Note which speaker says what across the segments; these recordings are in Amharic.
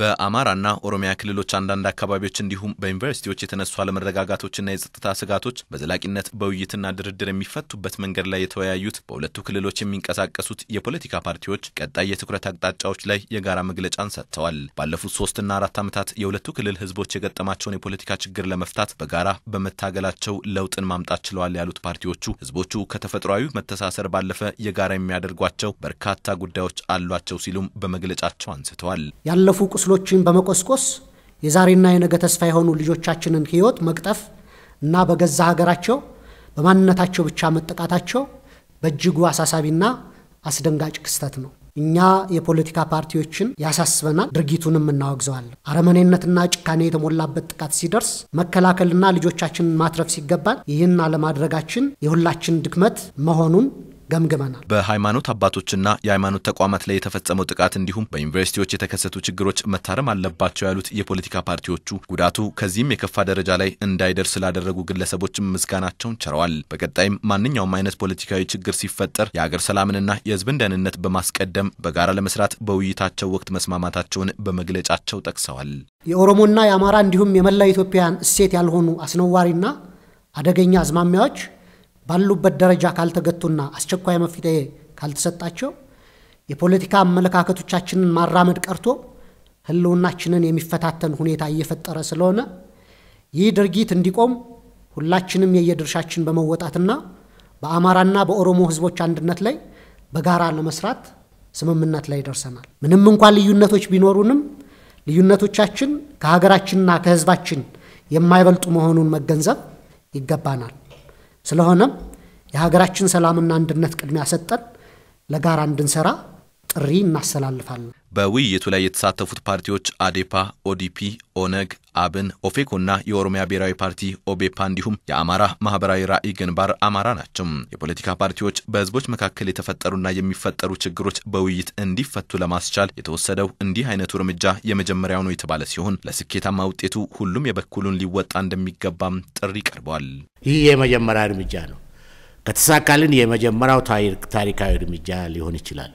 Speaker 1: በአማራና ኦሮሚያ ክልሎች አንዳንድ አካባቢዎች እንዲሁም በዩኒቨርሲቲዎች የተነሱ አለመረጋጋቶችና የጸጥታ ስጋቶች በዘላቂነት በውይይትና ድርድር የሚፈቱበት መንገድ ላይ የተወያዩት በሁለቱ ክልሎች የሚንቀሳቀሱት የፖለቲካ ፓርቲዎች ቀጣይ የትኩረት አቅጣጫዎች ላይ የጋራ መግለጫን ሰጥተዋል። ባለፉት ሶስትና አራት ዓመታት የሁለቱ ክልል ህዝቦች የገጠማቸውን የፖለቲካ ችግር ለመፍታት በጋራ በመታገላቸው ለውጥን ማምጣት ችለዋል ያሉት ፓርቲዎቹ ህዝቦቹ ከተፈጥሯዊ መተሳሰር ባለፈ የጋራ የሚያደርጓቸው በርካታ ጉዳዮች አሏቸው ሲሉም በመግለጫቸው አንስተዋል።
Speaker 2: ያለፉ ክፍሎችን በመቆስቆስ የዛሬና የነገ ተስፋ የሆኑ ልጆቻችንን ህይወት መቅጠፍ እና በገዛ ሀገራቸው በማንነታቸው ብቻ መጠቃታቸው በእጅጉ አሳሳቢና አስደንጋጭ ክስተት ነው። እኛ የፖለቲካ ፓርቲዎችን ያሳስበናል፣ ድርጊቱንም እናወግዘዋለን። አረመኔነትና ጭካኔ የተሞላበት ጥቃት ሲደርስ መከላከልና ልጆቻችንን ማትረፍ ሲገባን ይህን አለማድረጋችን የሁላችን ድክመት መሆኑን ገምግመናል።
Speaker 1: በሃይማኖት አባቶችና የሃይማኖት ተቋማት ላይ የተፈጸመው ጥቃት እንዲሁም በዩኒቨርሲቲዎች የተከሰቱ ችግሮች መታረም አለባቸው ያሉት የፖለቲካ ፓርቲዎቹ ጉዳቱ ከዚህም የከፋ ደረጃ ላይ እንዳይደርስ ስላደረጉ ግለሰቦችም ምስጋናቸውን ቸረዋል። በቀጣይም ማንኛውም አይነት ፖለቲካዊ ችግር ሲፈጠር የአገር ሰላምንና የህዝብን ደህንነት በማስቀደም በጋራ ለመስራት በውይይታቸው ወቅት መስማማታቸውን በመግለጫቸው ጠቅሰዋል።
Speaker 2: የኦሮሞና የአማራ እንዲሁም የመላ ኢትዮጵያውያን እሴት ያልሆኑ አስነዋሪና አደገኛ አዝማሚያዎች ባሉበት ደረጃ ካልተገቱና አስቸኳይ መፍትሄ ካልተሰጣቸው የፖለቲካ አመለካከቶቻችንን ማራመድ ቀርቶ ህልውናችንን የሚፈታተን ሁኔታ እየፈጠረ ስለሆነ ይህ ድርጊት እንዲቆም ሁላችንም የየድርሻችን በመወጣትና በአማራና በኦሮሞ ህዝቦች አንድነት ላይ በጋራ ለመስራት ስምምነት ላይ ደርሰናል። ምንም እንኳን ልዩነቶች ቢኖሩንም ልዩነቶቻችን ከሀገራችንና ከህዝባችን የማይበልጡ መሆኑን መገንዘብ ይገባናል። ስለሆነም የሀገራችን ሰላምና አንድነት ቅድሚያ ሰጠን ለጋራ እንድንሰራ ጥሪ እናስተላልፋለን።
Speaker 1: በውይይቱ ላይ የተሳተፉት ፓርቲዎች አዴፓ፣ ኦዲፒ፣ ኦነግ፣ አብን፣ ኦፌኮና የኦሮሚያ ብሔራዊ ፓርቲ ኦቤፓ እንዲሁም የአማራ ማህበራዊ ራዕይ ግንባር አማራ ናቸው። የፖለቲካ ፓርቲዎች በህዝቦች መካከል የተፈጠሩና የሚፈጠሩ ችግሮች በውይይት እንዲፈቱ ለማስቻል የተወሰደው እንዲህ አይነቱ እርምጃ የመጀመሪያው ነው የተባለ ሲሆን ለስኬታማ ውጤቱ ሁሉም የበኩሉን ሊወጣ እንደሚገባም ጥሪ ቀርቧል። ይህ የመጀመሪያ እርምጃ ነው።
Speaker 3: ከተሳካልን የመጀመሪያው ታሪካዊ እርምጃ ሊሆን ይችላል።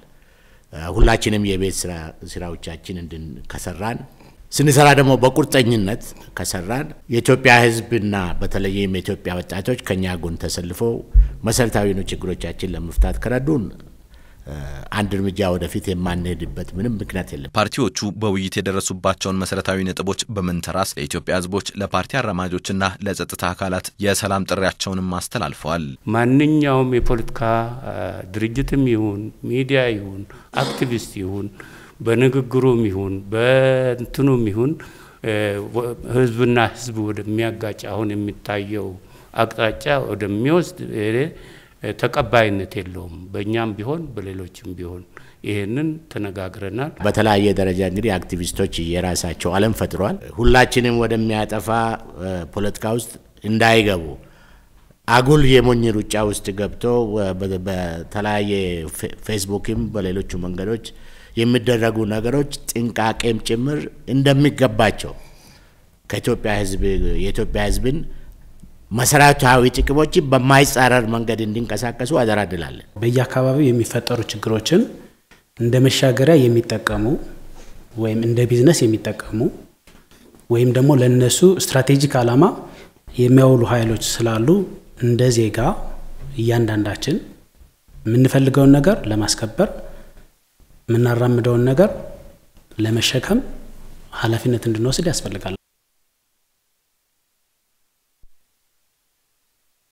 Speaker 3: ሁላችንም የቤት ስራዎቻችን እንድን ከሰራን ስንሰራ ደግሞ በቁርጠኝነት ከሰራን የኢትዮጵያ ህዝብና በተለይም የኢትዮጵያ ወጣቶች ከኛ ጎን ተሰልፈው መሰረታዊ ችግሮቻችን ለመፍታት ከረዱን አንድ እርምጃ ወደፊት የማንሄድበት ምንም ምክንያት የለም።
Speaker 1: ፓርቲዎቹ በውይይት የደረሱባቸውን መሰረታዊ ነጥቦች በመንተራስ ለኢትዮጵያ ሕዝቦች ለፓርቲ አራማጆችና ለጸጥታ አካላት የሰላም ጥሪያቸውንም አስተላልፈዋል።
Speaker 3: ማንኛውም የፖለቲካ ድርጅትም ይሁን ሚዲያ ይሁን አክቲቪስት ይሁን በንግግሩም ይሁን በእንትኑም ይሁን ህዝብና ህዝብ ወደሚያጋጭ አሁን የሚታየው አቅጣጫ ወደሚወስድ ተቀባይነት የለውም። በእኛም ቢሆን በሌሎችም ቢሆን ይህንን ተነጋግረናል። በተለያየ ደረጃ እንግዲህ አክቲቪስቶች የራሳቸው አለም ፈጥሯል። ሁላችንም ወደሚያጠፋ ፖለቲካ ውስጥ እንዳይገቡ አጉል የሞኝ ሩጫ ውስጥ ገብቶ በተለያየ ፌስቡክም በሌሎቹ መንገዶች የሚደረጉ ነገሮች ጥንቃቄም ጭምር እንደሚገባቸው ከኢትዮጵያ ሕዝብ የኢትዮጵያ ሕዝብን መሰረታዊ ጥቅሞች በማይጻረር መንገድ እንዲንቀሳቀሱ አደራድላለን። በየአካባቢው የሚፈጠሩ ችግሮችን እንደ መሻገሪያ የሚጠቀሙ ወይም እንደ ቢዝነስ የሚጠቀሙ ወይም ደግሞ ለነሱ ስትራቴጂክ ዓላማ የሚያውሉ ኃይሎች ስላሉ እንደ ዜጋ እያንዳንዳችን የምንፈልገውን ነገር ለማስከበር የምናራምደውን ነገር ለመሸከም ኃላፊነት እንድንወስድ ያስፈልጋል።